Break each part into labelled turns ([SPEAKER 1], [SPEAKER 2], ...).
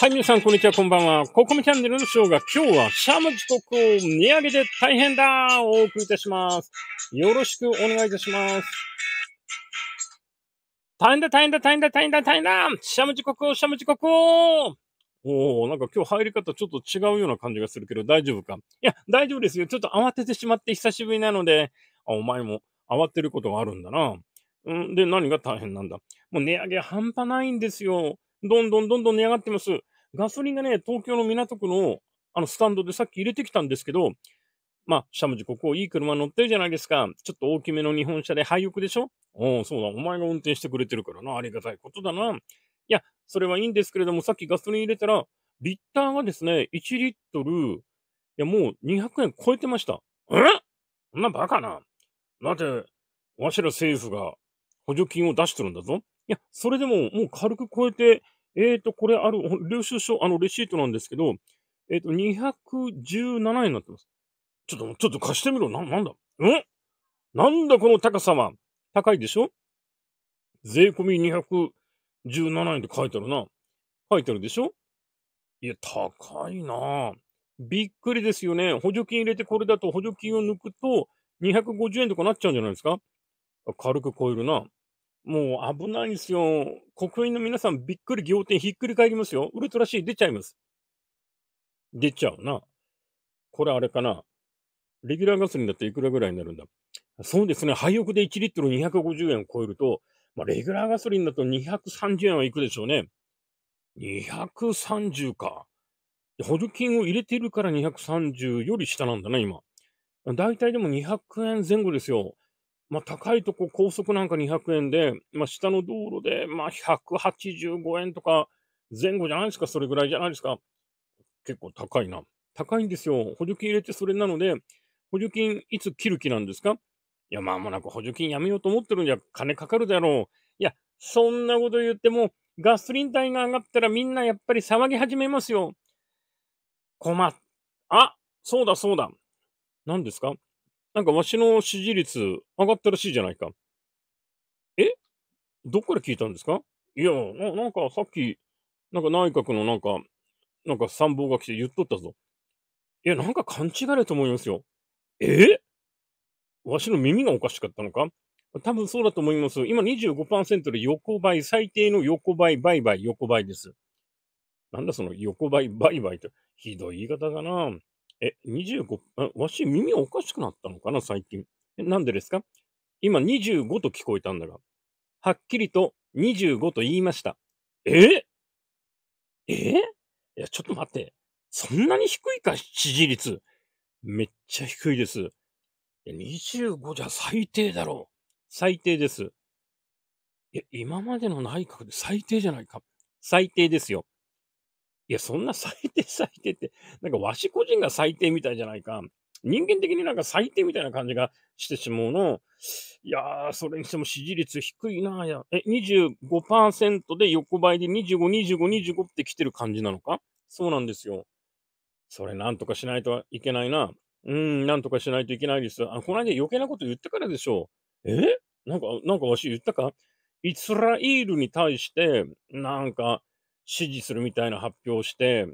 [SPEAKER 1] はい、皆さん、こんにちは、こんばんは。ココミチャンネルのショーが今日はシャム時刻を値上げで大変だお送りいたします。よろしくお願いいたします。大変だ、大変だ、大変だ、大変だ、大変だシャム時刻を、シャム時刻をおおなんか今日入り方ちょっと違うような感じがするけど大丈夫かいや、大丈夫ですよ。ちょっと慌ててしまって久しぶりなので、あ、お前も慌てることがあるんだな。うんで、何が大変なんだもう値上げ半端ないんですよ。どんどんどんどん値上がってます。ガソリンがね、東京の港区のあのスタンドでさっき入れてきたんですけど、まあ、しゃもじここいい車乗ってるじゃないですか。ちょっと大きめの日本車で廃屋でしょうん、そうだ。お前が運転してくれてるからな。ありがたいことだな。いや、それはいいんですけれども、さっきガソリン入れたら、リッターがですね、1リットル、いや、もう200円超えてました。えそんなバカな。だって、わしら政府が補助金を出してるんだぞ。いや、それでももう軽く超えて、えっ、ー、と、これ、ある、領収書、あの、レシートなんですけど、えっ、ー、と、217円になってます。ちょっと、ちょっと貸してみろ。な、なんだんなんだこの高さは。高いでしょ税込み217円って書いてあるな。書いてあるでしょいや、高いなびっくりですよね。補助金入れてこれだと補助金を抜くと250円とかなっちゃうんじゃないですか軽く超えるな。もう危ないんですよ。国民の皆さんびっくり仰天ひっくり返りますよ。ウルトラ C 出ちゃいます。出ちゃうな。これあれかな。レギュラーガソリンだっていくらぐらいになるんだそうですね。廃屋で1リットル250円を超えると、まあ、レギュラーガソリンだと230円はいくでしょうね。230か。補助金を入れてるから230より下なんだな、今。大体でも200円前後ですよ。まあ、高いとこ高速なんか200円で、まあ、下の道路で、まあ、185円とか前後じゃないですか、それぐらいじゃないですか。結構高いな。高いんですよ。補助金入れてそれなので、補助金いつ切る気なんですかいや、まあもなく補助金やめようと思ってるんじゃ金かかるだろう。いや、そんなこと言っても、ガソリン代が上がったらみんなやっぱり騒ぎ始めますよ。困っ、あ、そうだそうだ。何ですかなんかわしの支持率上がったらしいじゃないか。えどっから聞いたんですかいやな、なんかさっき、なんか内閣のなんか、なんか参謀が来て言っとったぞ。いや、なんか勘違いだと思いますよ。えわしの耳がおかしかったのか多分そうだと思います。今25%で横ばい、最低の横ばい、売買、横ばいです。なんだその横ばい、売買って、ひどい言い方だな。え、25、わし耳おかしくなったのかな、最近。えなんでですか今25と聞こえたんだが、はっきりと25と言いました。ええいや、ちょっと待って。そんなに低いか、支持率。めっちゃ低いです。25じゃ最低だろう。最低です。いや、今までの内閣で最低じゃないか。最低ですよ。いや、そんな最低最低って、なんかわし個人が最低みたいじゃないか。人間的になんか最低みたいな感じがしてしまうの。いやー、それにしても支持率低いなや。え、25%で横ばいで25、25、25って来てる感じなのかそうなんですよ。それなんとかしないといけないな。うん、なんとかしないといけないです。あ、この間余計なこと言ったからでしょう。えなんか、なんかわし言ったかイスラエルに対して、なんか、支持するみたいな発表をして、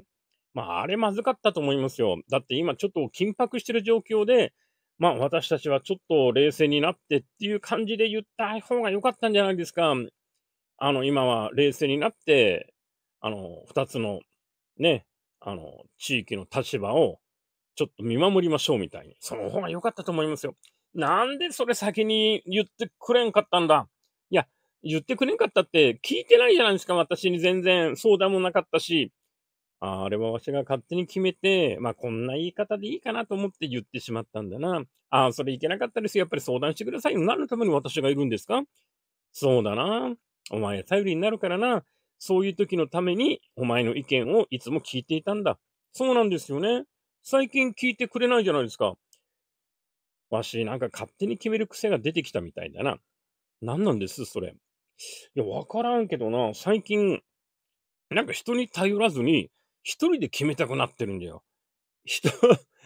[SPEAKER 1] まあ、あれまずかったと思いますよ。だって今ちょっと緊迫してる状況で、まあ、私たちはちょっと冷静になってっていう感じで言った方が良かったんじゃないですか。あの、今は冷静になって、あの、二つのね、あの、地域の立場をちょっと見守りましょうみたいに。その方が良かったと思いますよ。なんでそれ先に言ってくれんかったんだ言ってくれんかったって聞いてないじゃないですか、私に全然相談もなかったし、あれは私が勝手に決めて、まあこんな言い方でいいかなと思って言ってしまったんだな。ああ、それいけなかったですよ。やっぱり相談してください何のために私がいるんですかそうだな。お前頼りになるからな。そういう時のためにお前の意見をいつも聞いていたんだ。そうなんですよね。最近聞いてくれないじゃないですか。わし、なんか勝手に決める癖が出てきたみたいだな。何なんですそれ。いや、わからんけどな、最近、なんか人に頼らずに、一人で決めたくなってるんだよ。人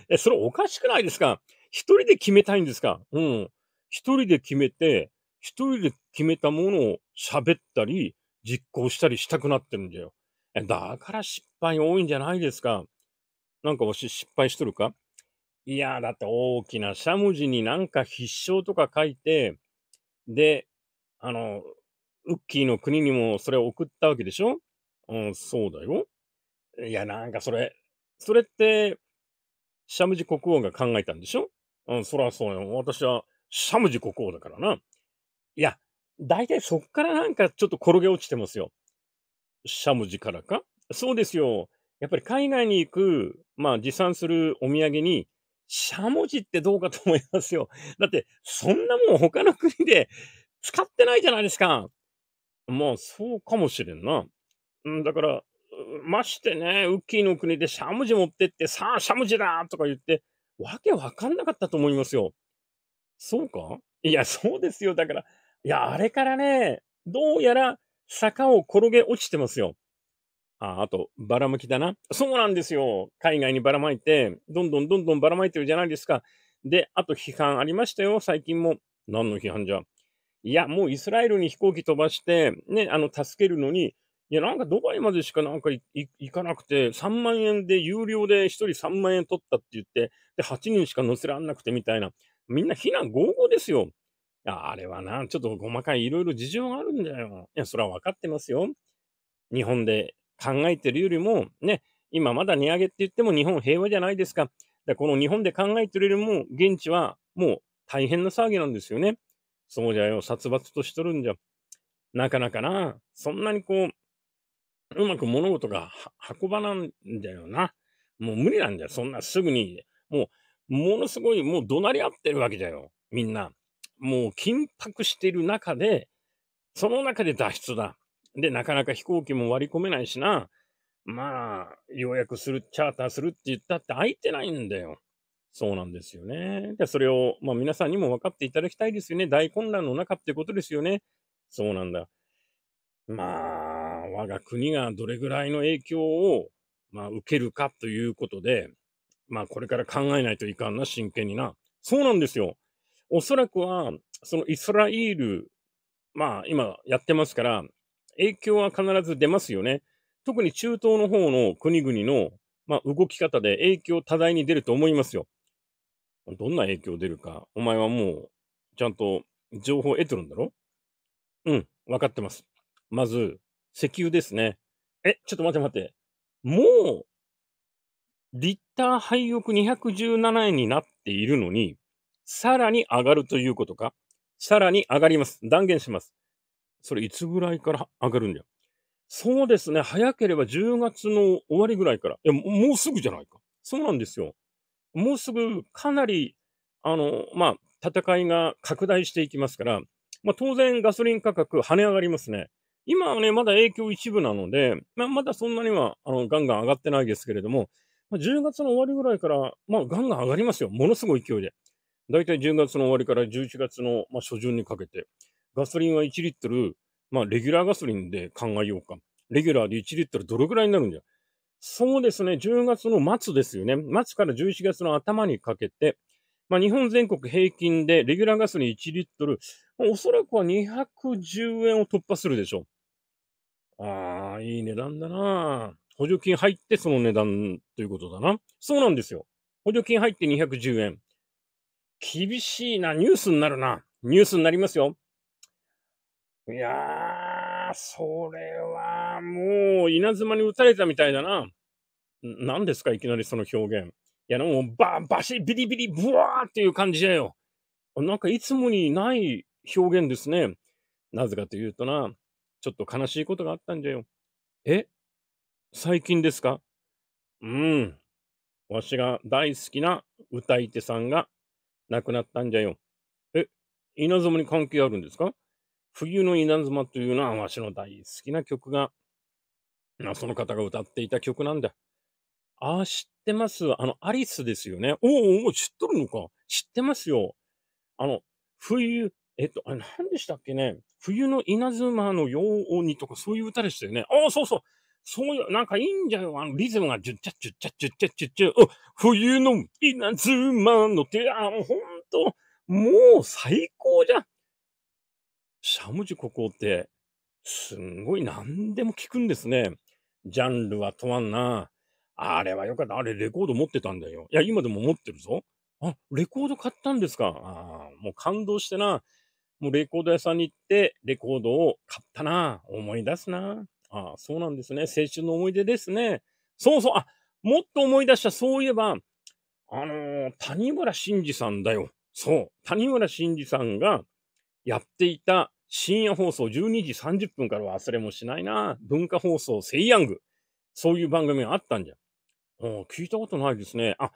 [SPEAKER 1] え、それおかしくないですか一人で決めたいんですかうん。一人で決めて、一人で決めたものを喋ったり、実行したりしたくなってるんだよ。だから失敗多いんじゃないですかなんかわし失敗しとるかいや、だって大きなしゃもじになんか必勝とか書いて、で、あの、ウッキーの国にもそれを送ったわけでしょうん、そうだよ。いや、なんかそれ、それって、シャムジ国王が考えたんでしょうん、そらそうよ。私はシャムジ国王だからな。いや、だいたいそっからなんかちょっと転げ落ちてますよ。シャムジからかそうですよ。やっぱり海外に行く、まあ持参するお土産に、しゃもじってどうかと思いますよ。だって、そんなもん他の国で使ってないじゃないですか。まあ、そうかもしれんな。うん、だから、ましてね、ウッキーの国でしゃもじ持ってって、さあ、しゃもじだとか言って、わけわかんなかったと思いますよ。そうかいや、そうですよ。だから、いや、あれからね、どうやら坂を転げ落ちてますよ。ああと、ばらまきだな。そうなんですよ。海外にばらまいて、どんどんどんどんばらまいてるじゃないですか。で、あと批判ありましたよ、最近も。何の批判じゃ。いや、もうイスラエルに飛行機飛ばして、ね、あの、助けるのに、いや、なんかドバイまでしかなんか行かなくて、3万円で有料で1人3万円取ったって言って、で、8人しか乗せられなくてみたいな、みんな避難合々ですよ。いや、あれはな、ちょっと細かいいろいろ事情があるんだよ。いや、それは分かってますよ。日本で考えてるよりも、ね、今まだ値上げって言っても日本平和じゃないですか。で、この日本で考えてるよりも、現地はもう大変な騒ぎなんですよね。そうじゃよ、殺伐としとるんじゃ。なかなかな、そんなにこう、うまく物事が運ばなんだよな。もう無理なんだよ、そんなすぐに。もう、ものすごい、もう怒鳴り合ってるわけだよ、みんな。もう緊迫してる中で、その中で脱出だ。で、なかなか飛行機も割り込めないしな。まあ、ようやくする、チャーターするって言ったって空いてないんだよ。そうなんですよね。でそれを、まあ、皆さんにも分かっていただきたいですよね。大混乱の中ってことですよね。そうなんだ。まあ、我が国がどれぐらいの影響を、まあ、受けるかということで、まあ、これから考えないといかんな、真剣にな。そうなんですよ。おそらくは、そのイスラエル、まあ、今やってますから、影響は必ず出ますよね。特に中東の方の国々の、まあ、動き方で影響多大に出ると思いますよ。どんな影響出るか、お前はもう、ちゃんと情報を得てるんだろうん、分かってます。まず、石油ですね。え、ちょっと待って待って。もう、リッター廃屋217円になっているのに、さらに上がるということかさらに上がります。断言します。それいつぐらいから上がるんだよ。そうですね。早ければ10月の終わりぐらいから。いや、もうすぐじゃないか。そうなんですよ。もうすぐかなり、あの、まあ、戦いが拡大していきますから、まあ、当然ガソリン価格跳ね上がりますね。今はね、まだ影響一部なので、まあ、まだそんなには、あの、ガンガン上がってないですけれども、まあ、10月の終わりぐらいから、まあ、ガンガン上がりますよ。ものすごい勢いで。だいたい10月の終わりから11月の、まあ、初旬にかけて、ガソリンは1リットル、まあ、レギュラーガソリンで考えようか。レギュラーで1リットルどれぐらいになるんじゃそうですね、10月の末ですよね。末から11月の頭にかけて、まあ、日本全国平均でレギュラーガスに1リットル、おそらくは210円を突破するでしょう。ああ、いい値段だな補助金入ってその値段ということだな。そうなんですよ。補助金入って210円。厳しいな。ニュースになるな。ニュースになりますよ。いやー、それはもう稲妻に打たれたみたいだな。何ですかいきなりその表現。いや、もうババシビリビリブワーっていう感じだよ。なんかいつもにない表現ですね。なぜかというとな、ちょっと悲しいことがあったんじゃよ。え最近ですかうん。わしが大好きな歌い手さんが亡くなったんじゃよ。え、稲妻に関係あるんですか冬の稲妻というのはわしの大好きな曲が、まあ、その方が歌っていた曲なんだ。ああ、知ってます。あの、アリスですよね。おお、お知っとるのか。知ってますよ。あの、冬、えっと、あれ何でしたっけね。冬の稲妻のようにとか、そういう歌でしたよね。ああ、そうそう。そういう、なんかいいんじゃよ。あの、リズムが、ジュッチャッチュッチャッチュッチャッチュッチュッ。冬の稲妻の手、あの、ほんと、もう最高じゃん。ムジ国王って、すんごい何でも聞くんですね。ジャンルは問わんな。あれはよかった。あれレコード持ってたんだよ。いや、今でも持ってるぞ。あ、レコード買ったんですか。あもう感動してな。もうレコード屋さんに行って、レコードを買ったな。思い出すな。あそうなんですね。青春の思い出ですね。そうそう。あ、もっと思い出した。そういえば、あのー、谷村新司さんだよ。そう。谷村新司さんが、やっていた深夜放送12時30分から忘れもしないな。文化放送セイヤング。そういう番組があったんじゃん。聞いたことないですね。あ、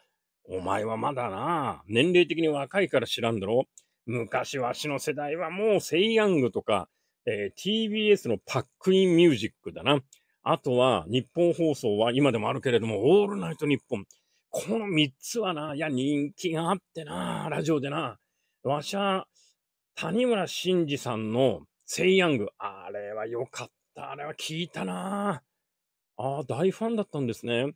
[SPEAKER 1] お前はまだな。年齢的に若いから知らんだろ。昔わしの世代はもうセイヤングとか、えー、TBS のパックインミュージックだな。あとは日本放送は今でもあるけれども、オールナイト日本。この3つはな、いや人気があってな、ラジオでな。わしは谷村新司さんのセイヤング。あれは良かった。あれは聞いたなああ、大ファンだったんですね。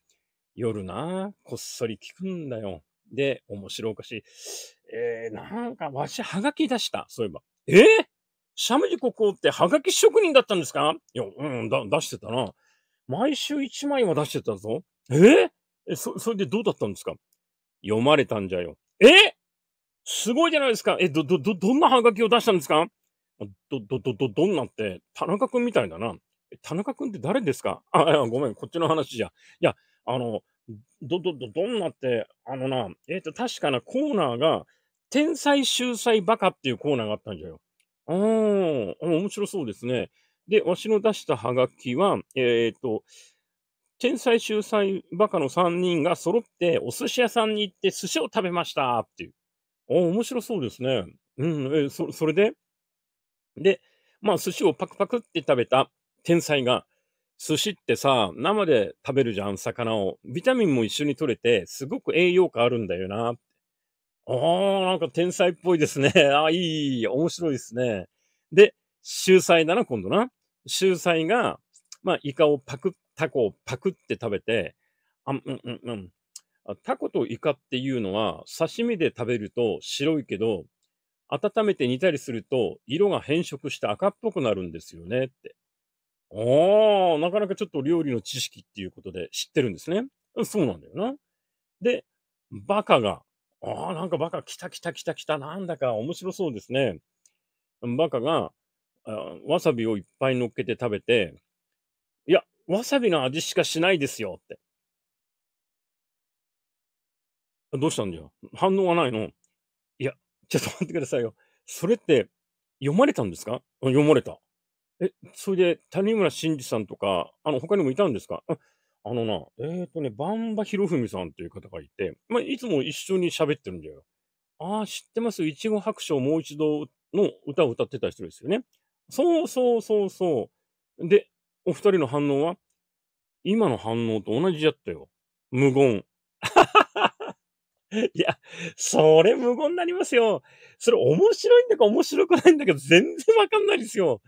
[SPEAKER 1] 夜なこっそり聞くんだよ。で、面白おかしい。えー、なんか、わし、はがき出した。そういえば。えー、シャムジココってはがき職人だったんですかいや、うん、だ、出してたな。毎週一枚は出してたぞ。えー、え、そ、それでどうだったんですか読まれたんじゃよ。えすごいじゃないですか。え、ど、ど、ど、どんなハガキを出したんですかど、ど、ど、ど、どんなって、田中くんみたいだな。田中くんって誰ですかあ、いや、ごめん、こっちの話じゃ。いや、あの、ど、ど、ど、どんなって、あのな、えっ、ー、と、確かなコーナーが、天才秀才バカっていうコーナーがあったんじゃよ。ああ、面白そうですね。で、わしの出したハガキは、えっ、ー、と、天才秀才バカの3人が揃ってお寿司屋さんに行って寿司を食べましたっていう。あ、面白そうですね。うん、え、そ、それでで、まあ、寿司をパクパクって食べた天才が、寿司ってさ、生で食べるじゃん、魚を。ビタミンも一緒に取れて、すごく栄養価あるんだよな。ああ、なんか天才っぽいですね。ああ、いい、面白いですね。で、秀才だな、今度な。秀才が、まあ、イカをパク、タコをパクって食べて、あ、うん、うん、うん、タコとイカっていうのは刺身で食べると白いけど、温めて煮たりすると色が変色して赤っぽくなるんですよねって。おー、なかなかちょっと料理の知識っていうことで知ってるんですね。そうなんだよな。で、バカが、あーなんかバカ来た来た来た来た、なんだか面白そうですね。バカが、わさびをいっぱい乗っけて食べて、いや、わさびの味しかしないですよって。どうしたんだよ反応がないのいや、ちょっと待ってくださいよ。それって読まれたんですか読まれた。え、それで谷村新司さんとか、あの、他にもいたんですかあのな、えっ、ー、とね、ばんばひろふみさんという方がいて、まあ、いつも一緒に喋ってるんだよ。ああ、知ってます。いちご白書をもう一度の歌を歌ってた人ですよね。そうそうそうそう。で、お二人の反応は今の反応と同じだったよ。無言。いや、それ無言になりますよ。それ面白いんだか面白くないんだけど、全然わかんないですよ。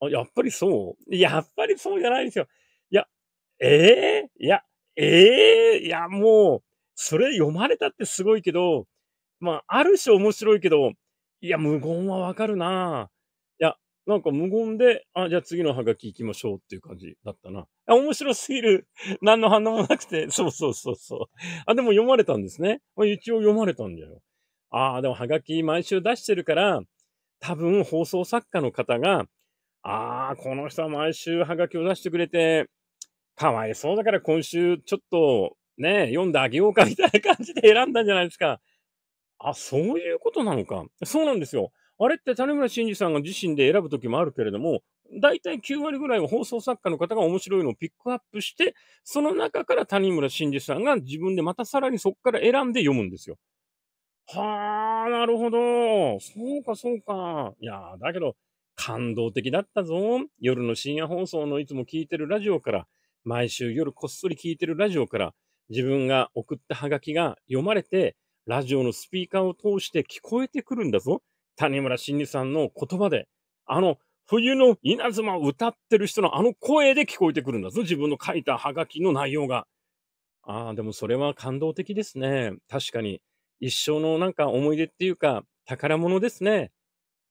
[SPEAKER 1] あ、やっぱりそうやっぱりそうじゃないですよ。いや、ええー、いや、ええー、いや、もう、それ読まれたってすごいけど、まあ、ある種面白いけど、いや、無言はわかるななんか無言で、あ、じゃあ次のハガキ行きましょうっていう感じだったな。あ、面白すぎる。何の反応もなくて。そうそうそうそう。あ、でも読まれたんですね。一応読まれたんだよ。ああ、でもハガキ毎週出してるから、多分放送作家の方が、ああ、この人は毎週ハガキを出してくれて、かわいそうだから今週ちょっとね、読んであげようかみたいな感じで選んだんじゃないですか。あ、そういうことなのか。そうなんですよ。あれって谷村慎二さんが自身で選ぶ時もあるけれども、大体9割ぐらいは放送作家の方が面白いのをピックアップして、その中から谷村新司さんが自分でまたさらにそこから選んで読むんですよ。はあ、なるほど。そうか、そうか。いやだけど、感動的だったぞ。夜の深夜放送のいつも聞いてるラジオから、毎週夜こっそり聞いてるラジオから、自分が送ったハガキが読まれて、ラジオのスピーカーを通して聞こえてくるんだぞ。谷村新司さんの言葉で、あの、冬の稲妻を歌ってる人のあの声で聞こえてくるんだぞ。自分の書いたハガキの内容が。ああ、でもそれは感動的ですね。確かに。一生のなんか思い出っていうか、宝物ですね。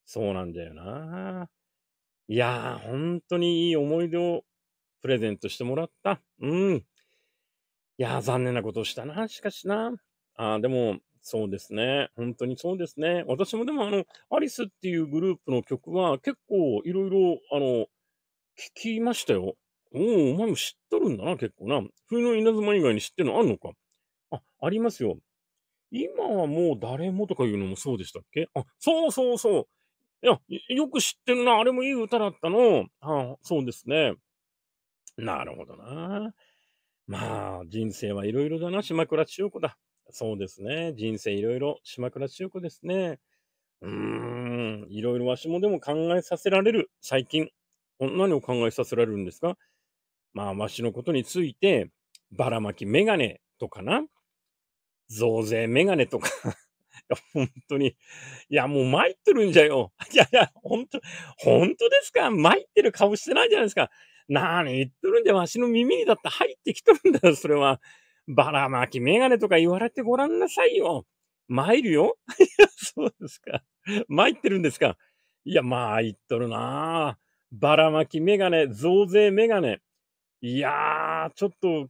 [SPEAKER 1] そうなんだよな。いやー、本当にいい思い出をプレゼントしてもらった。うん。いやー、残念なことをしたな。しかしな。ああ、でも、そうですね。本当にそうですね。私もでもあの、アリスっていうグループの曲は結構いろいろ、あの、聞きましたよ。おお、お前も知っとるんだな、結構な。冬の稲妻以外に知ってるのあるのかあ、ありますよ。今はもう誰もとかいうのもそうでしたっけあ、そうそうそう。いや、よく知ってるな。あれもいい歌だったの。あそうですね。なるほどな。まあ、人生はいろいろだな、島倉千代子だ。そうですね。人生いろいろ、島倉千代子ですね。うーん、いろいろわしもでも考えさせられる、最近。何を考えさせられるんですかまあ、わしのことについて、ばらまきメガネとかな増税メガネとか いや、本当に。いや、もう参ってるんじゃよ。いやいや、本当、本当ですか参ってる顔してないじゃないですか。何言ってるんじゃ、わしの耳にだって入ってきとるんだよ、それは。ばらまきメガネとか言われてごらんなさいよ。参るよいや、そうですか。参ってるんですか。いや、まあ、言っとるなばらまきメガネ、増税メガネ。いやー、ちょっと、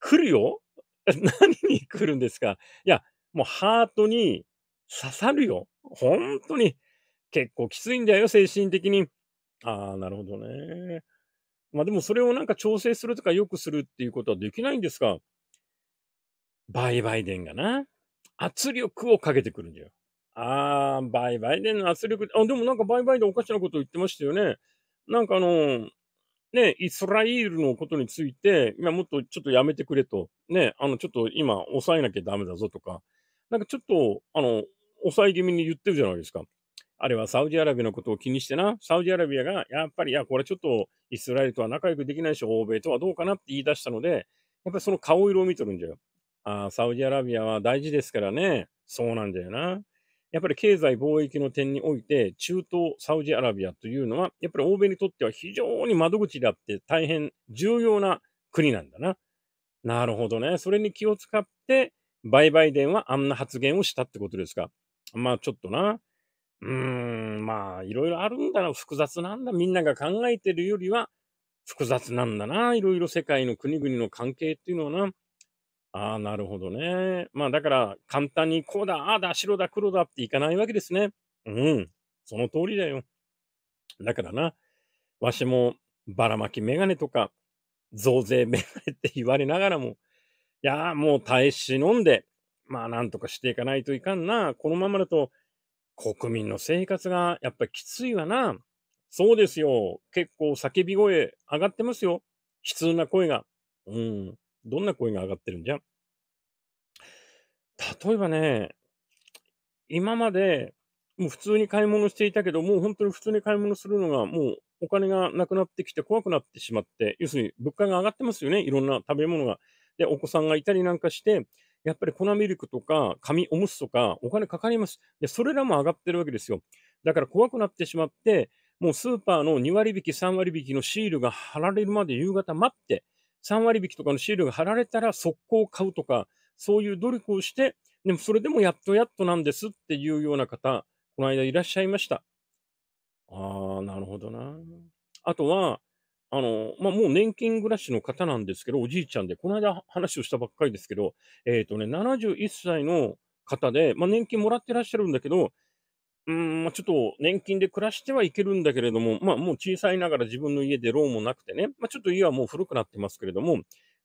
[SPEAKER 1] 来るよ 何に来るんですかいや、もうハートに刺さるよ。本当に。結構きついんだよ、精神的に。ああ、なるほどね。まあでもそれをなんか調整するとか良くするっていうことはできないんですかバイバイデンがな、圧力をかけてくるんだよ。あー、バイバイデンの圧力、あ、でもなんかバイバイデンおかしなこと言ってましたよね。なんかあの、ね、イスラエルのことについて、今もっとちょっとやめてくれと、ね、あの、ちょっと今抑えなきゃダメだぞとか、なんかちょっと、あの、抑え気味に言ってるじゃないですか。あれはサウジアラビアのことを気にしてな、サウジアラビアが、やっぱり、いや、これちょっとイスラエルとは仲良くできないし、欧米とはどうかなって言い出したので、やっぱりその顔色を見てるんじゃよ。あサウジアラビアは大事ですからね。そうなんだよな。やっぱり経済貿易の点において、中東、サウジアラビアというのは、やっぱり欧米にとっては非常に窓口であって大変重要な国なんだな。なるほどね。それに気を使って、売買電はあんな発言をしたってことですか。まあちょっとな。うーん、まあいろいろあるんだな。複雑なんだ。みんなが考えてるよりは複雑なんだな。いろいろ世界の国々の関係っていうのはな。ああ、なるほどね。まあだから、簡単にこうだ、ああだ、白だ、黒だっていかないわけですね。うん。その通りだよ。だからな、わしもばらまきメガネとか、増税メガネって言われながらも、いやーもう耐え忍んで、まあなんとかしていかないといかんな。このままだと、国民の生活がやっぱりきついわな。そうですよ。結構叫び声上がってますよ。悲痛な声が。うん。どんな声が上がってるんじゃ例えばね、今まで、もう普通に買い物していたけど、もう本当に普通に買い物するのが、もうお金がなくなってきて怖くなってしまって、要するに物価が上がってますよね、いろんな食べ物が。で、お子さんがいたりなんかして、やっぱり粉ミルクとか紙おむつとかお金かかります。で、それらも上がってるわけですよ。だから怖くなってしまって、もうスーパーの2割引き、3割引きのシールが貼られるまで夕方待って、3割引きとかのシールが貼られたら速攻買うとか、そういう努力をして、でもそれでもやっとやっとなんですっていうような方、この間いらっしゃいました。ああ、なるほどな。あとは、あの、まあ、もう年金暮らしの方なんですけど、おじいちゃんで、この間話をしたばっかりですけど、えっ、ー、とね、71歳の方で、まあ、年金もらってらっしゃるんだけど、うん、まあ、ちょっと年金で暮らしてはいけるんだけれども、まあ、もう小さいながら自分の家でローンもなくてね、まあ、ちょっと家はもう古くなってますけれども、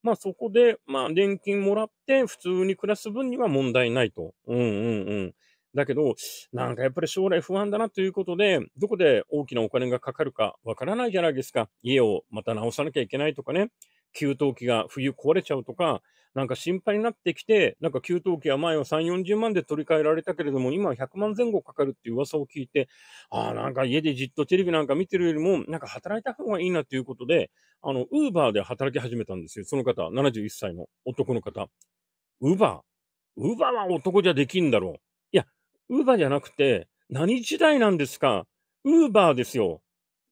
[SPEAKER 1] まあ、そこで、まあ、年金もらって普通に暮らす分には問題ないと。うんうんうん。だけど、なんかやっぱり将来不安だなということで、どこで大きなお金がかかるかわからないじゃないですか。家をまた直さなきゃいけないとかね、給湯器が冬壊れちゃうとか、なんか心配になってきて、なんか給湯器は前は3、40万で取り替えられたけれども、今は100万前後かかるっていう噂を聞いて、ああ、なんか家でじっとテレビなんか見てるよりも、なんか働いた方がいいなということで、あの、ウーバーで働き始めたんですよ。その方、71歳の男の方。ウーバーウーバーは男じゃできんだろう。いや、ウーバーじゃなくて、何時代なんですかウーバーですよ。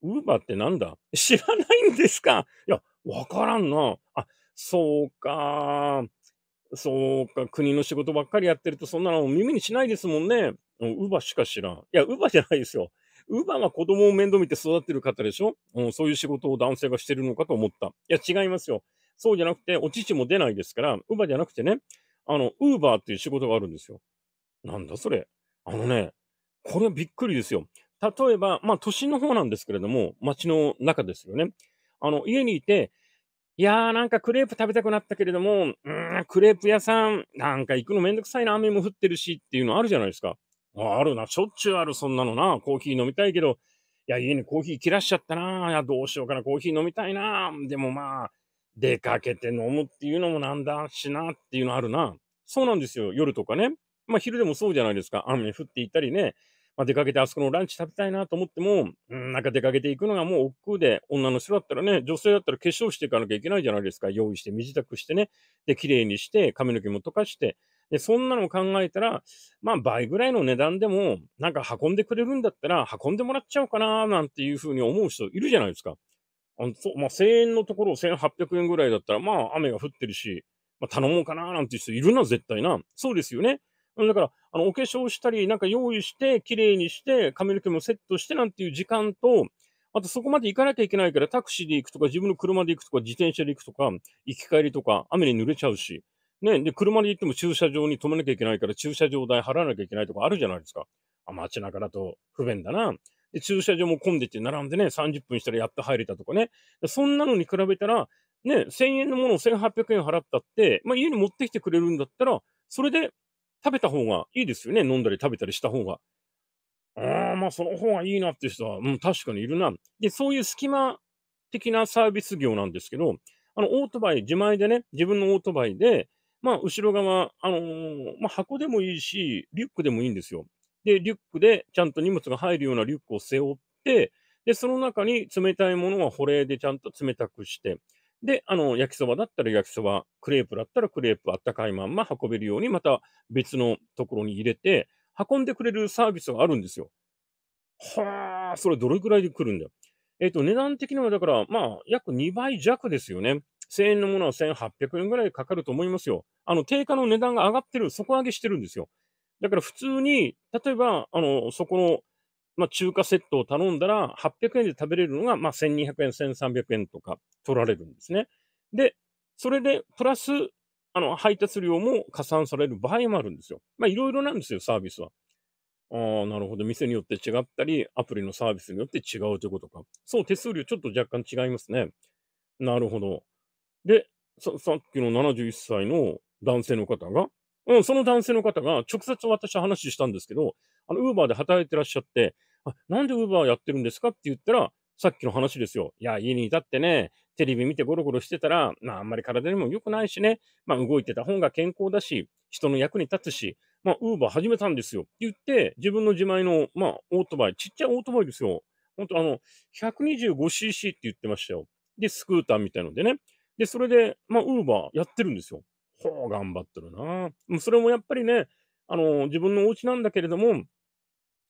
[SPEAKER 1] ウーバーってなんだ知らないんですかいや、わからんな。あ、そうか。そうか。国の仕事ばっかりやってると、そんなの耳にしないですもんね。ウバしか知らん。いや、ウバじゃないですよ。ウバが子供を面倒見て育てる方でしょ、うん、そういう仕事を男性がしてるのかと思った。いや、違いますよ。そうじゃなくて、お乳も出ないですから、ウバじゃなくてね、あの、ウーバーっていう仕事があるんですよ。なんだそれ。あのね、これはびっくりですよ。例えば、まあ都心の方なんですけれども、街の中ですよね。あの、家にいて、いやーなんかクレープ食べたくなったけれども、うん、クレープ屋さん、なんか行くのめんどくさいな、雨も降ってるしっていうのあるじゃないですか。ああるな、しょっちゅうある、そんなのな。コーヒー飲みたいけど、いや、家にコーヒー切らしちゃったな。いや、どうしようかな、コーヒー飲みたいな。でもまあ、出かけて飲むっていうのもなんだしなっていうのあるな。そうなんですよ、夜とかね。まあ、昼でもそうじゃないですか。雨降っていたりね。まあ、出かけてあそこのランチ食べたいなと思っても、うん、なんか出かけていくのがもう億劫で、女の人だったらね、女性だったら化粧していかなきゃいけないじゃないですか。用意して、身支度してね。で、綺麗にして、髪の毛も溶かして。で、そんなのを考えたら、まあ倍ぐらいの値段でも、なんか運んでくれるんだったら、運んでもらっちゃおうかな、なんていうふうに思う人いるじゃないですか。あのまあ、1000円のところを1800円ぐらいだったら、まあ雨が降ってるし、まあ、頼もうかな、なんていう人いるな、絶対な。そうですよね。だから、あの、お化粧したり、なんか用意して、綺麗にして、髪の毛もセットしてなんていう時間と、あとそこまで行かなきゃいけないから、タクシーで行くとか、自分の車で行くとか、自転車で行くとか、行き帰りとか、雨に濡れちゃうし、ね、で、車で行っても駐車場に止めなきゃいけないから、駐車場代払わなきゃいけないとかあるじゃないですか。あ、街中だと不便だな。で、駐車場も混んでて並んでね、30分したらやっと入れたとかね。そんなのに比べたら、ね、1000円のものを1800円払ったって、まあ、家に持ってきてくれるんだったら、それで食べた方がいいですよね。飲んだり食べたりした方が。ああ、まあその方がいいなって人は、うん、確かにいるな。で、そういう隙間的なサービス業なんですけど、あの、オートバイ、自前でね、自分のオートバイで、まあ、後ろ側、あのー、まあ、箱でもいいし、リュックでもいいんですよ。で、リュックでちゃんと荷物が入るようなリュックを背負って、で、その中に冷たいものは保冷でちゃんと冷たくして、で、あの、焼きそばだったら焼きそば、クレープだったらクレープ、あったかいまんま運べるように、また別のところに入れて、運んでくれるサービスがあるんですよ。はあ、それどれくらいで来るんだよ。えっ、ー、と、値段的にはだから、まあ、約2倍弱ですよね。1000円のものは1800円ぐらいかかると思いますよ。あの、定価の値段が上がってる、底上げしてるんですよ。だから普通に、例えば、あの、そこのまあ、中華セットを頼んだら、800円で食べれるのが、まあ、1200円、1300円とか取られるんですね。で、それで、プラス、あの、配達料も加算される場合もあるんですよ。まあ、いろいろなんですよ、サービスは。ああ、なるほど。店によって違ったり、アプリのサービスによって違うということか。そう、手数料ちょっと若干違いますね。なるほど。で、ささっきの71歳の男性の方が、うん、その男性の方が直接私話したんですけど、あの、ウーバーで働いてらっしゃって、あ、なんでウーバーやってるんですかって言ったら、さっきの話ですよ。いや、家にいたってね、テレビ見てゴロゴロしてたら、まあ、あんまり体にも良くないしね、まあ、動いてた方が健康だし、人の役に立つし、まあ、ウーバー始めたんですよ。って言って、自分の自前の、まあ、オートバイ、ちっちゃいオートバイですよ。本当あの、125cc って言ってましたよ。で、スクーターみたいのでね。で、それで、まあ、ウーバーやってるんですよ。ほう、頑張ってるな。それもやっぱりね、あの、自分のお家なんだけれども、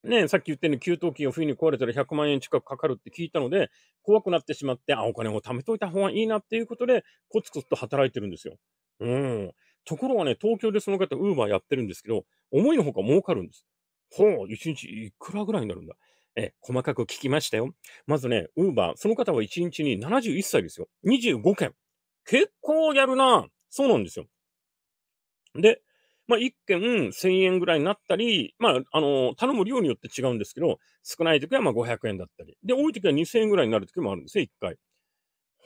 [SPEAKER 1] ね、さっき言ったように給湯器が冬に壊れたら100万円近くかかるって聞いたので、怖くなってしまって、あ、お金を貯めといた方がいいなっていうことで、コツコツと働いてるんですよ。うん。ところがね、東京でその方、ウーバーやってるんですけど、思いのほか儲かるんです。ほう、1日いくらぐらいになるんだ。え、細かく聞きましたよ。まずね、ウーバー、その方は1日に71歳ですよ。25件。結構やるなそうなんですよ。で、まあ、1件1000円ぐらいになったり、まあ、あの、頼む量によって違うんですけど、少ない時はまあ500円だったり、で、多い時は2000円ぐらいになる時もあるんですよ、1回。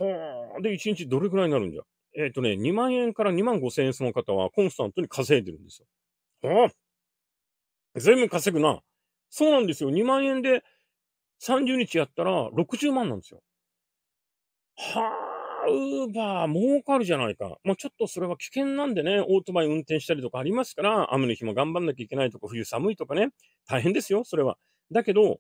[SPEAKER 1] はあ、で、1日どれぐらいになるんじゃえっ、ー、とね、2万円から2万5千円その方はコンスタントに稼いでるんですよ。はあ、全部稼ぐな。そうなんですよ。2万円で30日やったら60万なんですよ。はあ。ウーバー儲かるじゃないか。もうちょっとそれは危険なんでね、オートバイ運転したりとかありますから、雨の日も頑張んなきゃいけないとか、冬寒いとかね、大変ですよ、それは。だけど、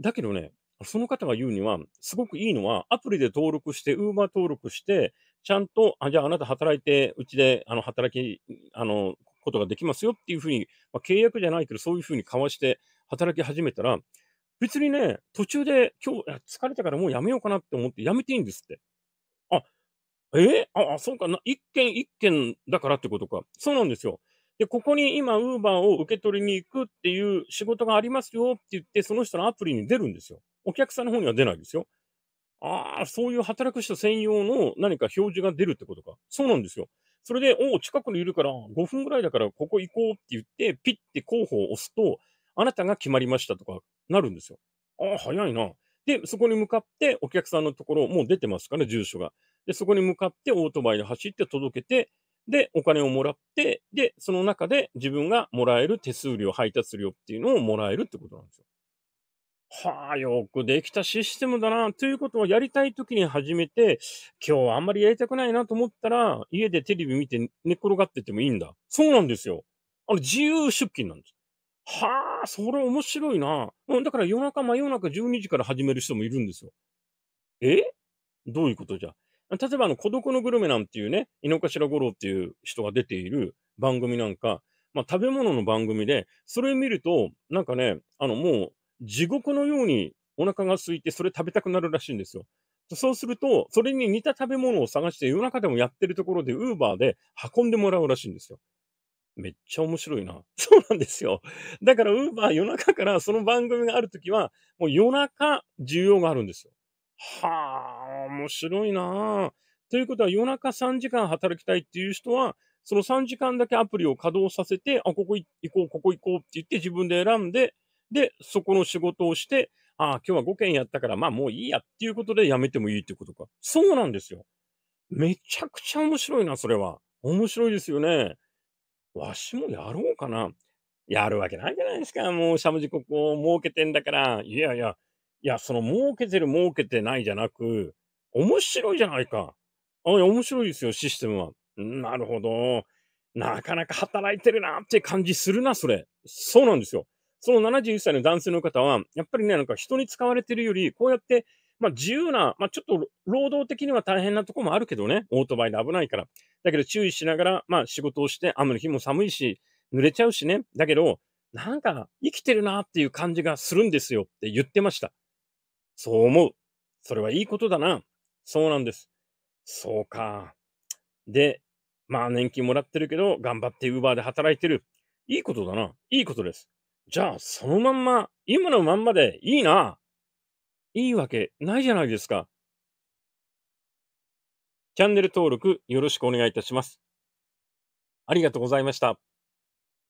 [SPEAKER 1] だけどね、その方が言うには、すごくいいのは、アプリで登録して、ウーバー登録して、ちゃんと、あ、じゃああなた働いて、うちで、あの、働き、あの、ことができますよっていうふうに、まあ、契約じゃないけど、そういうふうに交わして働き始めたら、別にね、途中で今日、疲れたからもうやめようかなって思ってやめていいんですって。えあ、あ、そうかな。一件一件だからってことか。そうなんですよ。で、ここに今、ウーバーを受け取りに行くっていう仕事がありますよって言って、その人のアプリに出るんですよ。お客さんの方には出ないですよ。ああ、そういう働く人専用の何か表示が出るってことか。そうなんですよ。それで、お近くにいるから、5分ぐらいだからここ行こうって言って、ピッて候補を押すと、あなたが決まりましたとかなるんですよ。ああ、早いな。で、そこに向かってお客さんのところ、もう出てますかね、住所が。で、そこに向かってオートバイで走って届けて、で、お金をもらって、で、その中で自分がもらえる手数料、配達料っていうのをもらえるってことなんですよ。はあ、よくできたシステムだな。ということは、やりたい時に始めて、今日あんまりやりたくないなと思ったら、家でテレビ見て寝っ転がっててもいいんだ。そうなんですよ。あの、自由出勤なんです。はあ、それ面白いな。うん、だから夜中真夜中12時から始める人もいるんですよ。えどういうことじゃ例えばあの、孤独のグルメなんていうね、井の頭五郎っていう人が出ている番組なんか、まあ、食べ物の番組で、それ見ると、なんかね、あの、もう、地獄のようにお腹が空いて、それ食べたくなるらしいんですよ。そうすると、それに似た食べ物を探して、夜中でもやってるところで、ウーバーで運んでもらうらしいんですよ。めっちゃ面白いな。そうなんですよ。だから、ウーバー夜中からその番組があるときは、もう夜中需要があるんですよ。はあ、面白いなあ。ということは夜中3時間働きたいっていう人は、その3時間だけアプリを稼働させて、あ、ここ行こう、ここ行こうって言って自分で選んで、で、そこの仕事をして、あ、今日は5件やったから、まあもういいやっていうことでやめてもいいってことか。そうなんですよ。めちゃくちゃ面白いな、それは。面白いですよね。わしもやろうかな。やるわけないじゃないですか。もうしゃもじここを設けてんだから。いやいや、いや、その儲けてる儲けてないじゃなく、面白いじゃないか。あ、あ、面白いですよ、システムは。なるほど。なかなか働いてるなって感じするな、それ。そうなんですよ。その71歳の男性の方は、やっぱりね、なんか人に使われてるより、こうやって、まあ自由な、まあちょっと労働的には大変なとこもあるけどね、オートバイで危ないから。だけど注意しながら、まあ仕事をして、雨の日も寒いし、濡れちゃうしね。だけど、なんか生きてるなっていう感じがするんですよって言ってました。そう思う。それはいいことだな。そうなんです。そうか。で、まあ年金もらってるけど、頑張って Uber で働いてる。いいことだな。いいことです。じゃあ、そのまんま、今のまんまでいいな。いいわけないじゃないですか。チャンネル登録よろしくお願いいたします。ありがとうございました。